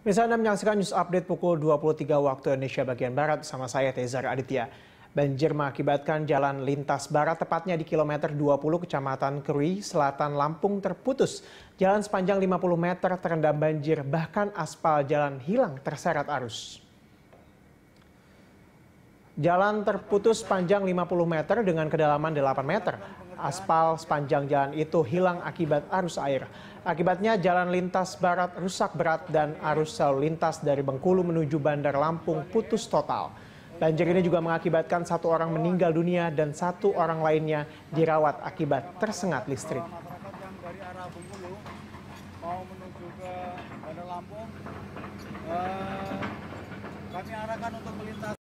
Misalnya menyaksikan news update pukul 23 waktu Indonesia bagian Barat sama saya Tezar Aditya. Banjir mengakibatkan jalan lintas barat tepatnya di kilometer 20 Kecamatan Kerui, Selatan Lampung terputus. Jalan sepanjang 50 meter terendam banjir, bahkan aspal jalan hilang terseret arus. Jalan terputus panjang 50 meter dengan kedalaman 8 meter aspal sepanjang jalan itu hilang akibat arus air. Akibatnya jalan lintas barat rusak berat dan arus lalu lintas dari Bengkulu menuju Bandar Lampung putus total. Banjir ini juga mengakibatkan satu orang meninggal dunia dan satu orang lainnya dirawat akibat tersengat listrik. Eh, kami arahkan untuk melintas.